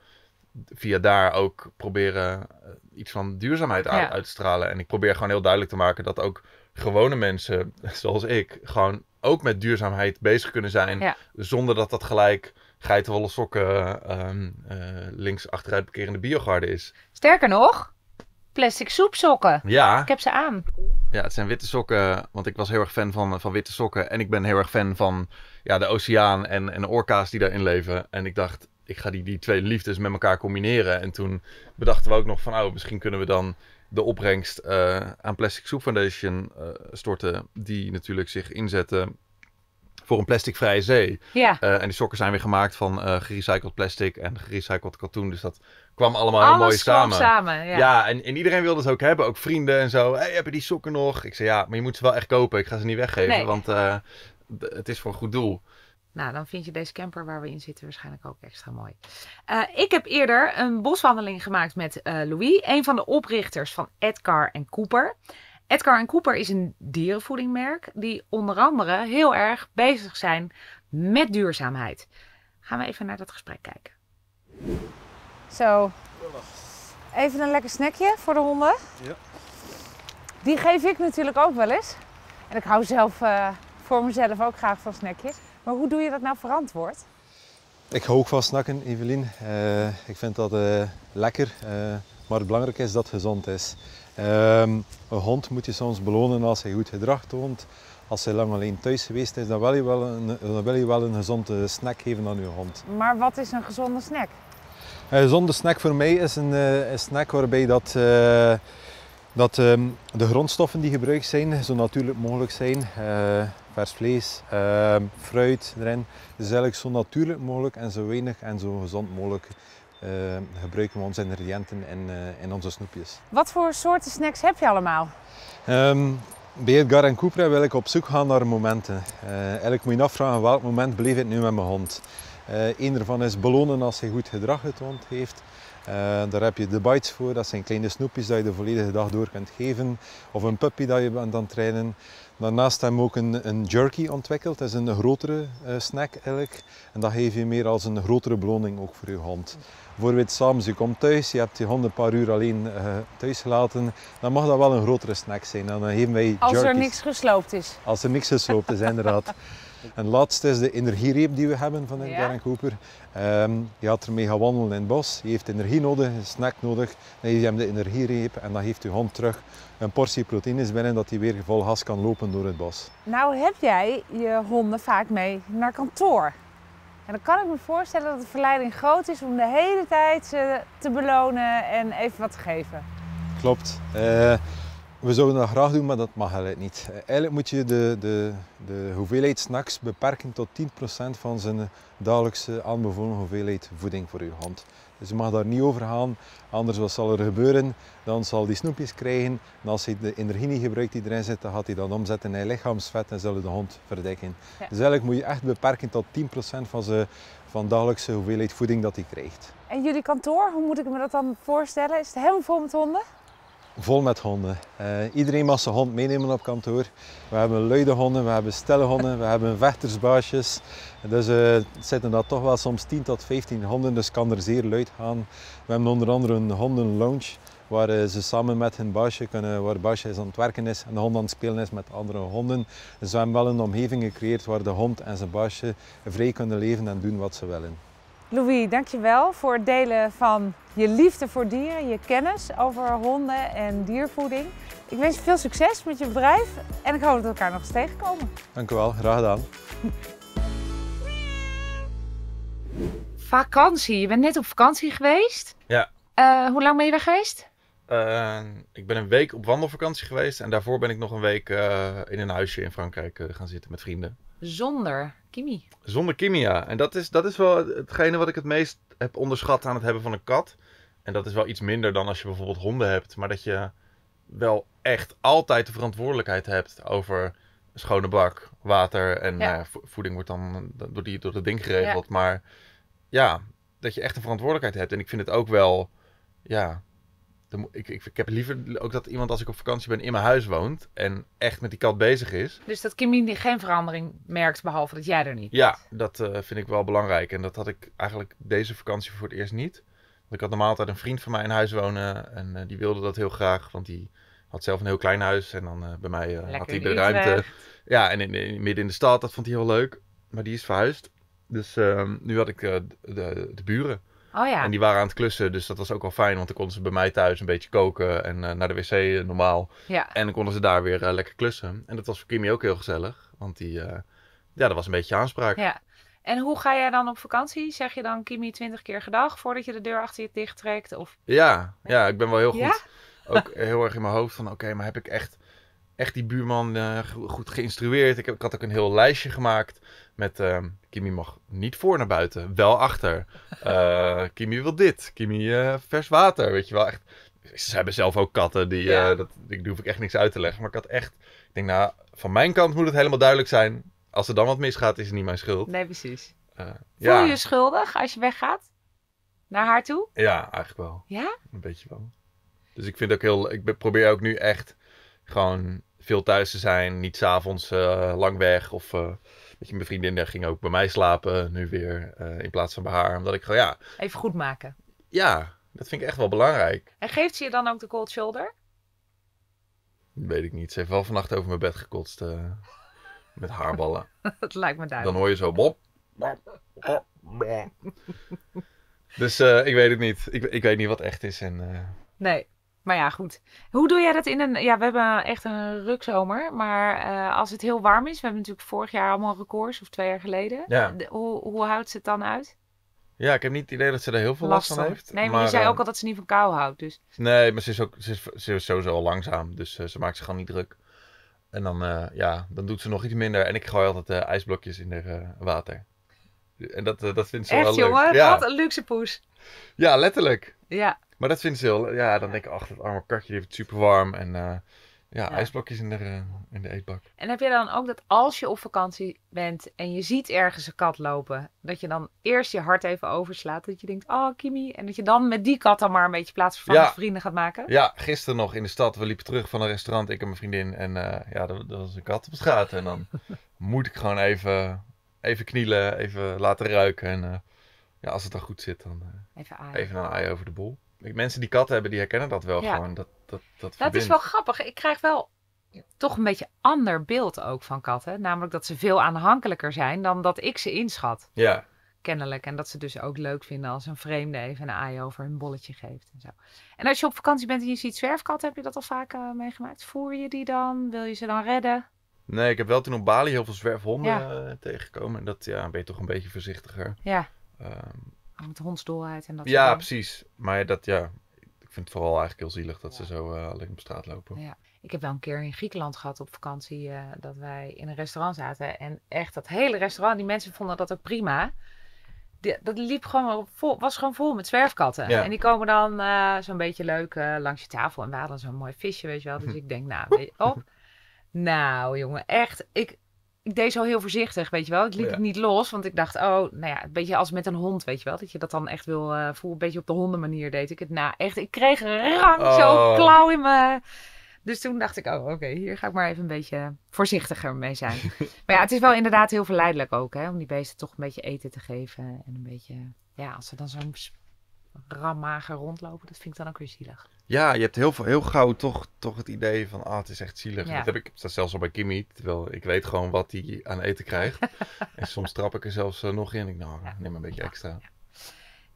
Via daar ook proberen eh, iets van duurzaamheid ja. uit, te stralen. En ik probeer gewoon heel duidelijk te maken dat ook gewone mensen, zoals ik, gewoon ook met duurzaamheid bezig kunnen zijn. Zonder dat dat gelijk geitenwolle sokken um, links achteruit bekerende biogarde is. Sterker nog, plastic soepsokken. Ja. Ik heb ze aan. Ja, het zijn witte sokken, want ik was heel erg fan van, van witte sokken. En ik ben heel erg fan van ja, de oceaan en, en orka's die daarin leven. En ik dacht, ik ga die, die twee liefdes met elkaar combineren. En toen bedachten we ook nog van, nou, oh, misschien kunnen we dan de opbrengst eh, aan Plastic Soup Foundation eh, storten. Die natuurlijk zich inzetten voor een plasticvrije zee. Ja. Eh, en die sokken zijn weer gemaakt van gerecycled plastic en gerecycled katoen. Dus dat kwam allemaal heel mooi samen. ja. en, iedereen wilde het ook hebben, ook vrienden en zo. Hey, heb je die sokken nog? Ik zei ja, maar je moet ze wel echt kopen. Ik ga ze niet weggeven, want eh, het is voor een goed doel. Nou, dan vind je deze camper waar we in zitten waarschijnlijk ook extra mooi. Eh, ik heb eerder een boswandeling gemaakt met eh, Louis, een van de oprichters van Edgar en Cooper. Edgar en Cooper is een dierenvoedingmerk die onder andere heel erg bezig zijn met duurzaamheid. Gaan we even naar dat gesprek kijken. Zo. Even een lekker snackje voor de honden. Ja. Die geef ik natuurlijk ook wel eens. En ik hou zelf eh, voor mezelf ook graag van snackjes. Maar hoe doe je dat nou verantwoord? Ik hou ook van snacken, Evelien. Eh, ik vind dat eh, lekker. maar het belangrijke is dat het gezond is. Ehm, een hond moet je soms belonen als hij goed gedrag toont. Als hij lang alleen thuis geweest is, dan wil je wel een, dan wil je wel een gezonde snack geven aan je hond. Maar wat is een gezonde snack? Een eh, gezonde snack voor mij is een, eh, een snack waarbij dat, eh, dat ehm, de grondstoffen die gebruikt zijn zo natuurlijk mogelijk zijn. vers vlees, ehm, fruit erin. Dus eigenlijk zo natuurlijk mogelijk en zo weinig en zo gezond mogelijk gebruiken we onze ingrediënten in, in onze snoepjes. Wat voor soorten snacks heb je allemaal? Um, bij Edgar en Cooper wil ik op zoek gaan naar momenten. eigenlijk moet je afvragen welk moment bleef ik nu met mijn hond. Eh, een ervan is belonen als hij goed gedrag getoond heeft. Eh, daar heb je de bites voor, dat zijn kleine snoepjes dat je de volledige dag door kunt geven. Of een puppy dat je bent aan het trainen. Daarnaast hebben we ook een, een, jerky ontwikkeld. Dat is een grotere eh, snack eigenlijk. En dat geef je meer als een grotere beloning ook voor je hond. Bijvoorbeeld s'avonds, je komt thuis, je hebt je hond een paar uur alleen thuis gelaten. Dan mag dat wel een grotere snack zijn. Dan geven wij Als er niks gesloopt is. Als er niks gesloopt is, inderdaad. En laatste is de energiereep die we hebben van ja. Darren Cooper. Um, ehm, je gaat ermee gaan wandelen in het bos, je heeft energie nodig, een snack nodig, dan geef je hem de energiereep en dan geeft je hond terug een portie proteïnes binnen dat hij weer vol gas kan lopen door het bos. Nou heb jij je honden vaak mee naar kantoor. En dan kan ik me voorstellen dat de verleiding groot is om de hele tijd ze te belonen en even wat te geven. Klopt. Eh, we zouden dat graag doen, maar dat mag eigenlijk niet. Eh, eigenlijk moet je de, de, de hoeveelheid snacks beperken tot 10% van zijn dagelijkse aanbevolen hoeveelheid voeding voor je hond. Dus je mag daar niet over gaan, anders wat zal er gebeuren? Dan zal die snoepjes krijgen en als hij de energie niet gebruikt die erin zit, dan gaat hij dat omzetten in lichaamsvet en hij de hond verdekken. Dus eigenlijk moet je echt beperken tot 10% van zijn van dagelijkse hoeveelheid voeding dat hij krijgt. En jullie kantoor, hoe moet ik me dat dan voorstellen? Is het helemaal vol met honden? vol met honden. Eh, iedereen mag zijn hond meenemen op kantoor. We hebben luide honden, we hebben stille honden, we hebben vechtersbaasjes. Dus uh, zitten dat toch wel soms 10 tot 15 honden, dus kan er zeer luid gaan. We hebben onder andere een hondenlounge waar eh, ze samen met hun baasje kunnen, waar baasje is aan het werken is en de hond aan het spelen is met andere honden. Dus we hebben wel een omgeving gecreëerd waar de hond en zijn baasje vrij kunnen leven en doen wat ze willen. Louis, dankjewel voor het delen van je liefde voor dieren, je kennis over honden en diervoeding. Ik wens je veel succes met je bedrijf en ik hoop dat we elkaar nog eens tegenkomen. Dank u wel, graag gedaan. Vakantie, je bent net op vakantie geweest. Ja. Eh, hoe lang ben je weg geweest? Eh, ik ben een week op wandelvakantie geweest en daarvoor ben ik nog een week eh, in een huisje in Frankrijk gaan zitten met vrienden zonder Kimi. Zonder Kimi, ja. En dat is, dat is wel hetgene wat ik het meest heb onderschat aan het hebben van een kat. En dat is wel iets minder dan als je bijvoorbeeld honden hebt. Maar dat je wel echt altijd de verantwoordelijkheid hebt over schone bak, water en eh, voeding wordt dan eh, door, die, door dat ding geregeld. Maar ja, dat je echt een verantwoordelijkheid hebt. En ik vind het ook wel, ja, ik, ik, ik, heb liever ook dat iemand als ik op vakantie ben in mijn huis woont en echt met die kat bezig is. Dus dat Kimmy geen verandering merkt, behalve dat jij er niet Ja, dat eh, vind ik wel belangrijk. En dat had ik eigenlijk deze vakantie voor het eerst niet. Want ik had normaal altijd een vriend van mij in huis wonen en eh, die wilde dat heel graag, want die had zelf een heel klein huis en dan eh, bij mij had hij de ruimte. Ja, en in, midden in de stad, dat vond hij heel leuk. Maar die is verhuisd. Dus ehm, nu had ik de, de buren. Oh ja. En die waren aan het klussen, dus dat was ook wel fijn. Want dan konden ze bij mij thuis een beetje koken en eh, naar de wc eh, normaal. Ja. En dan konden ze daar weer eh, lekker klussen. En dat was voor Kimi ook heel gezellig. Want die, ja, dat was een beetje aanspraak. Ja. En hoe ga jij dan op vakantie? Zeg je dan Kimi twintig keer gedag voordat je de deur achter je dicht trekt? Of... Ja, ja, ik ben wel heel goed. Ja? Ook heel erg in mijn hoofd van oké, maar heb ik echt echt die buurman goed geïnstrueerd. ik had ook een heel lijstje gemaakt met uh, Kimi mag niet voor naar buiten, wel achter. Uh, Kimi wil dit, Kimi eh, vers water, weet je wel. Echt, ze hebben zelf ook katten, die, ja. Eh, dat, die hoef ik echt niks uit te leggen. Maar ik had echt, ik denk nou, van mijn kant moet het helemaal duidelijk zijn. Als er dan wat misgaat, is het niet mijn schuld. Nee, precies. Voel ja. je je schuldig als je weggaat? Naar haar toe? Ja, eigenlijk wel. Ja? Een beetje wel. Dus ik vind ook heel, ik probeer ook nu echt gewoon veel thuis te zijn. Niet s'avonds uh, lang weg of... Weet je, mijn vriendin daar ging ook bij mij slapen, nu weer, eh, in plaats van bij haar. Omdat ik gewoon, ja... Even goed maken. Ja, dat vind ik echt wel belangrijk. En geeft ze je dan ook de cold shoulder? Weet ik niet. Ze heeft wel vannacht over mijn bed gekotst. Eh, met haarballen. dat lijkt me duidelijk. Dan hoor je zo bop. dus eh, ik weet het niet. Ik, ik, weet niet wat echt is. En, Nee. Maar ja, goed. Hoe doe jij dat in een... Ja, we hebben echt een rukzomer. Maar eh, als het heel warm is... We hebben natuurlijk vorig jaar allemaal records. Of twee jaar geleden. Ja. hoe, hoe houdt ze het dan uit? Ja, ik heb niet het idee dat ze er heel veel last, van heeft. Nee, maar, maar je zei eh, ook al dat ze niet van kou houdt. Dus. Nee, maar ze is, ook, ze is, ze is sowieso al langzaam. Dus eh, ze maakt zich gewoon niet druk. En dan, ja, dan doet ze nog iets minder. En ik gooi altijd ijsblokjes in haar water. En dat, dat vindt ze Echt, wel leuk. jongen? Wat een luxe poes. Ja, letterlijk. Ja. Maar dat vind ze heel... Ja, dan denk ik, ach, dat arme katje, die heeft het super warm. En eh, ja, ijsblokjes in de, eh, in de eetbak. En heb jij dan ook dat als je op vakantie bent en je ziet ergens een kat lopen... dat je dan eerst je hart even overslaat. Dat je denkt, oh, Kimi. En dat je dan met die kat dan maar een beetje plaatsvervangend vrienden gaat maken. Ja, gisteren nog in de stad. We liepen terug van een restaurant, ik en mijn vriendin. En uh, ja, dat was een kat op straat. En dan moet ik gewoon even, even knielen, even laten ruiken. En ja, als het dan goed zit, dan even, even een ei over de bol. Mensen die katten hebben, die herkennen dat wel gewoon. Dat, dat, dat, dat is wel grappig. Ik krijg wel toch een beetje ander beeld ook van katten. Namelijk dat ze veel aanhankelijker zijn dan dat ik ze inschat. Ja. Kennelijk. En dat ze dus ook leuk vinden als een vreemde even een aai over hun bolletje geeft. En, zo. en als je op vakantie bent en je ziet zwerfkatten, heb je dat al vaak eh, meegemaakt? Voer je die dan? Wil je ze dan redden? Nee, ik heb wel toen op Bali heel veel zwerfhonden eh, tegengekomen. En dat ja, ben je toch een beetje voorzichtiger. Ja. Ehm, met hondsdolheid en dat Ja, precies. Maar dat, ja, ik vind het vooral eigenlijk heel zielig dat ze zo uh, alleen op straat lopen. Ja. Ik heb wel een keer in Griekenland gehad op vakantie eh, dat wij in een restaurant zaten. En echt dat hele restaurant, die mensen vonden dat ook prima. Die, dat liep gewoon vol, was gewoon vol met zwerfkatten. En die komen dan uh, zo'n beetje leuk langs je tafel. En we hadden zo'n mooi visje, weet je wel. Dus hm. ik denk, nou, op. Nou, jongen, echt. Ik, ik deed zo heel voorzichtig, weet je wel. Ik liet oh het niet los, want ik dacht, oh, nou ja, een beetje als met een hond, weet je wel. Dat je dat dan echt wil eh, voelen. Een beetje op de hondenmanier deed ik het na. Nou, echt, ik kreeg een rang, oh. zo klauw in mijn... Dus toen dacht ik, oh, oké, hier ga ik maar even een beetje voorzichtiger mee zijn. maar ja, het is wel inderdaad heel verleidelijk ook, hè. Om die beesten toch een beetje eten te geven. En een beetje, ja, als ze dan zo'n rammager rondlopen. Dat vind ik dan ook weer zielig. Ja, je hebt heel, heel gauw toch, toch het idee van, ah, het is echt zielig. Ja. Dat heb ik dat zelfs al bij Kimmy, terwijl ik weet gewoon wat hij aan eten krijgt. en soms trap ik er zelfs eh, nog in. Ik nou, neem een beetje extra.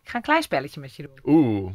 Ik ga een klein spelletje met je doen. Oeh.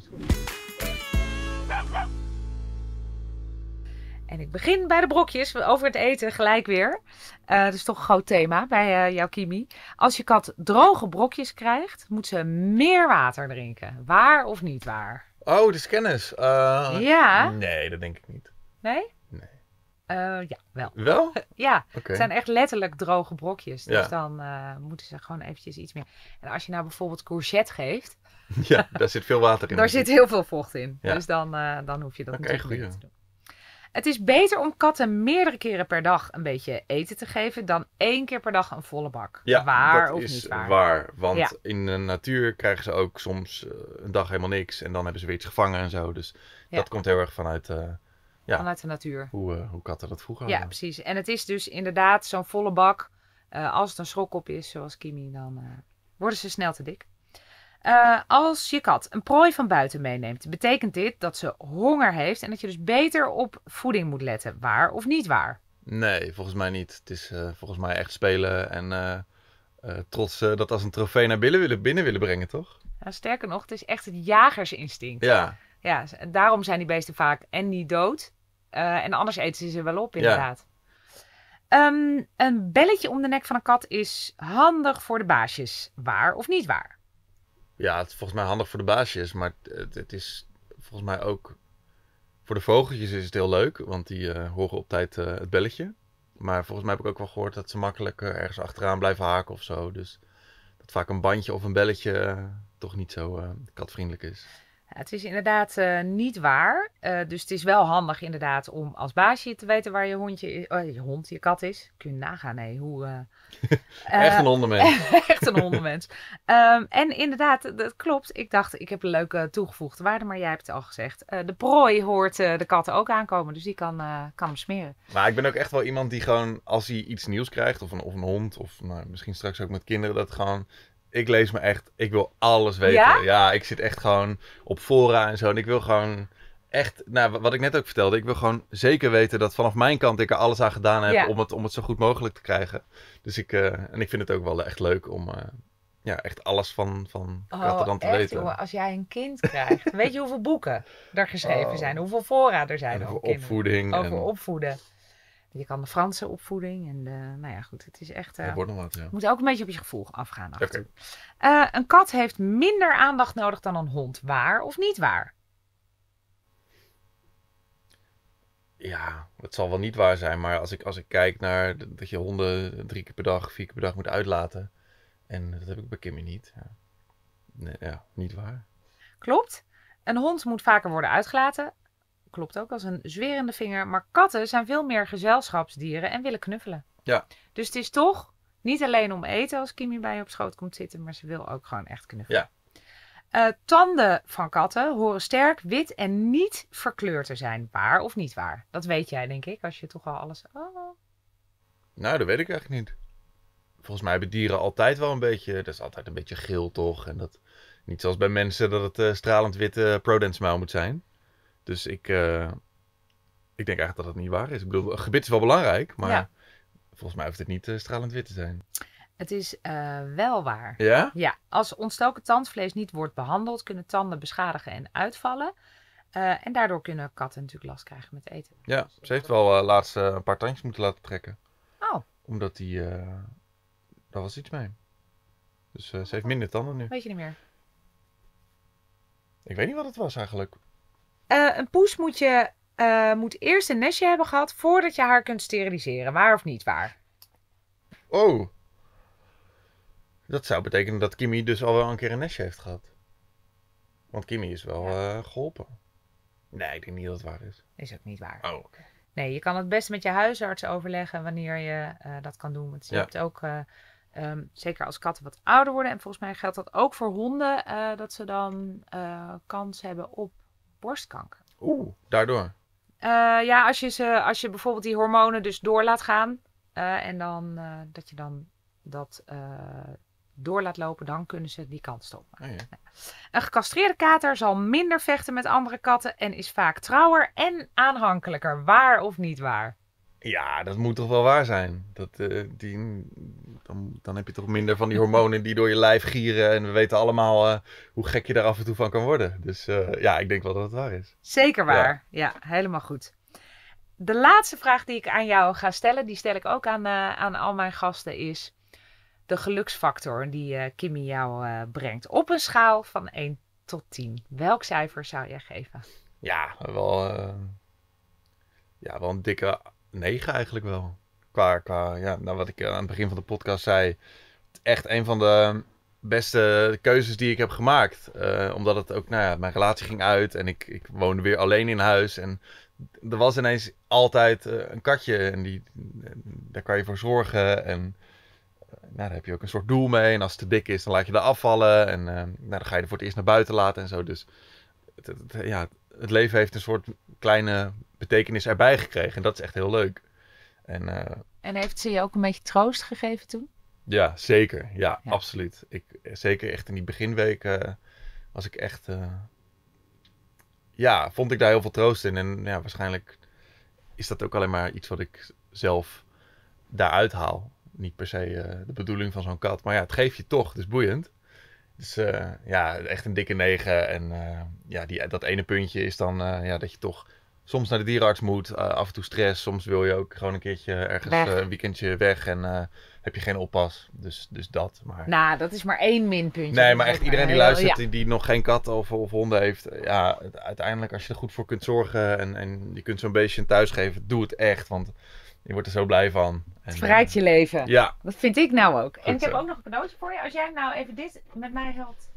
En ik begin bij de brokjes, over het eten gelijk weer. Uh, dat is toch een groot thema bij eh, jou, Kimi. Als je kat droge brokjes krijgt, moet ze meer water drinken. Waar of niet waar? Oh, de dus kennis. Eh, ja. Nee, dat denk ik niet. Nee? Nee. ja, wel. Wel? ja, het zijn echt letterlijk droge brokjes. Dus dan moeten ze gewoon eventjes iets meer. En als je nou bijvoorbeeld courgette geeft... ja, daar zit veel water in. daar zit heel veel vocht in. Dus dan, dan hoef je dat okay, natuurlijk niet te doen. Het is beter om katten meerdere keren per dag een beetje eten te geven dan één keer per dag een volle bak. waar of is niet waar. waar want in de natuur krijgen ze ook soms eh, een dag helemaal niks en dan hebben ze weer iets gevangen en zo. Dus dat komt heel erg vanuit. Eh, ja, vanuit de natuur. Hoe, eh, hoe katten dat vroeger Ja, precies. En het is dus inderdaad zo'n volle bak. als het een schrokkop is, zoals Kimi, dan worden ze snel te dik. Eh, als je kat een prooi van buiten meeneemt, betekent dit dat ze honger heeft en dat je dus beter op voeding moet letten, waar of niet waar? Nee, volgens mij niet. Het is eh, volgens mij echt spelen en eh, trots dat als een trofee naar binnen willen, binnen willen brengen, toch? sterker nog, het is echt het jagersinstinct. Ja. ja daarom zijn die beesten vaak en niet dood. en anders eten ze ze wel op, inderdaad. Ehm, een belletje om de nek van een kat is handig voor de baasjes. Waar of niet waar? ja, het is volgens mij handig voor de baasjes, maar het, het is volgens mij ook voor de vogeltjes is het heel leuk, want die eh, horen op tijd eh, het belletje. Maar volgens mij heb ik ook wel gehoord dat ze makkelijk eh, ergens achteraan blijven haken of zo. Dus dat vaak een bandje of een belletje toch niet zo katvriendelijk is. Het is inderdaad eh, niet waar. Eh, dus het is wel handig inderdaad om als baasje te weten waar je hondje is, oh, je hond, je kat is. Kun je nagaan, nee, hoe... Eh, echt een hondenmens. echt een hondenmens. en inderdaad, dat klopt. Ik dacht, ik heb een leuke toegevoegde waarde, maar jij hebt het al gezegd. de prooi hoort de katten ook aankomen, dus die kan, kan hem smeren. Maar ik ben ook echt wel iemand die gewoon, als hij iets nieuws krijgt, of een, of een hond, of nou, misschien straks ook met kinderen, dat gewoon ik lees me echt, ik wil alles weten. Ja? ik zit echt gewoon op fora en zo. En ik wil gewoon echt, nou, wat ik net ook vertelde, ik wil gewoon zeker weten dat vanaf mijn kant ik er alles aan gedaan heb om, het, om het zo goed mogelijk te krijgen. Dus ik, eh, en ik vind het ook wel echt leuk om. Eh, ja, echt alles van, van oh, te echt, weten. als jij een kind krijgt, weet je hoeveel boeken er geschreven oh. zijn? Hoeveel voorraad er zijn? over opvoeding. Over en... opvoeden. Je kan de Franse opvoeding en nou ja, goed, het is echt. Uh, wordt nog wat, ja. Moet ook een beetje op je gevoel afgaan. achter okay. Eh, een kat heeft minder aandacht nodig dan een hond. Waar of niet waar? Ja, het zal wel niet waar zijn, maar als ik, als ik kijk naar dat je honden drie keer per dag, vier keer per dag moet uitlaten. En dat heb ik bij Kimmy niet. Ja. Nee, ja, niet waar. Klopt. Een hond moet vaker worden uitgelaten klopt ook als een zwerende vinger. Maar katten zijn veel meer gezelschapsdieren en willen knuffelen. Ja. Dus het is toch niet alleen om eten als Kimi bij je op schoot komt zitten, maar ze wil ook gewoon echt knuffelen. Ja. Eh, tanden van katten horen sterk, wit en niet verkleurd te zijn. Waar of niet waar? Dat weet jij, denk ik, als je toch al alles. Oh. Nou, dat weet ik eigenlijk niet. Volgens mij hebben dieren altijd wel een beetje. Dat is altijd een beetje geel, toch? En dat. Niet zoals bij mensen dat het eh, stralend witte uh, moet zijn. Dus ik, eh, ik denk eigenlijk dat dat niet waar is. Ik bedoel, een gebit is wel belangrijk, maar ja. volgens mij hoeft het niet eh, stralend wit te zijn. Het is eh, wel waar. Ja? Ja. Als ontstoken tandvlees niet wordt behandeld, kunnen tanden beschadigen en uitvallen. en daardoor kunnen katten natuurlijk last krijgen met eten. Ja, ze heeft wel laatst een paar tandjes moeten laten trekken. Oh. Omdat die, daar was iets mee. Dus ze heeft minder tanden nu. Weet je niet meer? Ik weet niet wat het was eigenlijk. Eh, een poes moet, je, eh, moet eerst een nestje hebben gehad voordat je haar kunt steriliseren. Waar of niet waar? Oh. Dat zou betekenen dat Kimmy dus al wel een keer een nestje heeft gehad. Want Kimmy is wel eh, geholpen. Nee, ik denk niet dat het waar is. Is ook niet waar. Oh, Nee, je kan het best met je huisarts overleggen wanneer je dat kan doen. Want je hebt ook... Ehm, zeker als katten wat ouder worden. En volgens mij geldt dat ook voor honden. dat ze dan kans hebben op borstkanker. Oeh, daardoor? Eh, ja, als je, ze, als je bijvoorbeeld die hormonen dus door laat gaan. Eh, en dan eh, dat je dan dat door laat lopen, dan kunnen ze die kant stoppen. Oh ja. Nou, een gecastreerde kater zal minder vechten met andere katten en is vaak trouwer en aanhankelijker, waar of niet waar. Ja, dat moet toch wel waar zijn. Dat, eh, die, dan, dan heb je toch minder van die hormonen die door je lijf gieren. En we weten allemaal eh, hoe gek je daar af en toe van kan worden. Dus eh, ja, ik denk wel dat het waar is. Zeker waar. Ja, helemaal goed. De laatste vraag die ik aan jou ga stellen, die stel ik ook aan, aan al mijn gasten, is de geluksfactor die Kimmy jou brengt. Op een schaal van 1 tot 10. Welk cijfer zou jij geven? Ja, wel, ja, wel een dikke negen eigenlijk wel. Qua, qua ja, nou wat ik eh, aan het begin van de podcast zei. Echt een van de beste keuzes die ik heb gemaakt. Eh, omdat het ook, nou ja, mijn relatie ging uit en ik, ik woonde weer alleen in huis. En er was ineens altijd eh, een katje en die, daar kan je voor zorgen. En nou, daar heb je ook een soort doel mee. En als het te dik is, dan laat je er afvallen. En nou, dan ga je er voor het eerst naar buiten laten en zo. Dus het, ja, het leven heeft een soort kleine betekenis erbij gekregen. En dat is echt heel leuk. En, eh, en heeft ze je ook een beetje troost gegeven toen? Ja, zeker. Ja, absoluut. Ik, zeker echt in die beginweken eh, was ik echt... Eh, ja, vond ik daar heel veel troost in. En ja, waarschijnlijk is dat ook alleen maar iets wat ik zelf daaruit haal. Niet per se de bedoeling van zo'n kat. Maar ja, het geeft je toch, dus boeiend. Dus ja, echt een dikke negen. En ja, die, dat ene puntje is dan ja, dat je toch soms naar de dierenarts moet, eh, af en toe stress. Soms wil je ook gewoon een keertje ergens eh, een weekendje weg en eh, heb je geen oppas. Dus, dus dat. Maar... Nou, dat is maar één minpuntje. Nee, maar echt iedereen die luistert die, die, nog geen kat of, of honden heeft. Ja, uiteindelijk als je er goed voor kunt zorgen en, en je kunt zo'n beestje een thuis geven, doe het echt. Want je wordt er zo blij van. En, het verrijkt je leven. Ja. Dat vind ik nou ook. en ik heb ook nog een cadeautje voor je. Als jij nou even dit met mij helpt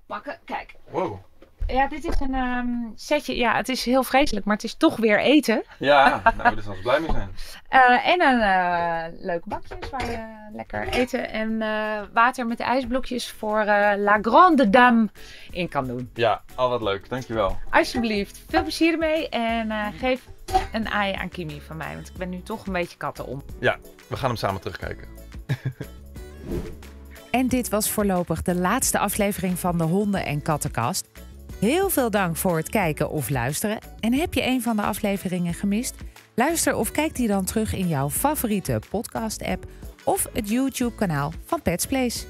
oppakken. Kijk. Wow. Ja, dit is een ehm, setje. Ja, het is heel vreselijk, maar het is toch weer eten. Ja, nou, dus als blij mee zijn. Eh, en een eh, leuke bakjes waar je lekker eten en eh, water met ijsblokjes voor La Grande Dame in kan doen. Ja, al wat leuk. Dankjewel. Alsjeblieft. Veel plezier ermee en geef een ei aan Kimi van mij, want ik ben nu toch een beetje katten om. Ja, we gaan hem samen terugkijken. en dit was voorlopig de laatste aflevering van de Honden- en Kattenkast. Heel veel dank voor het kijken of luisteren. En heb je een van de afleveringen gemist? Luister of kijk die dan terug in jouw favoriete podcast-app of het YouTube-kanaal van Pets Place.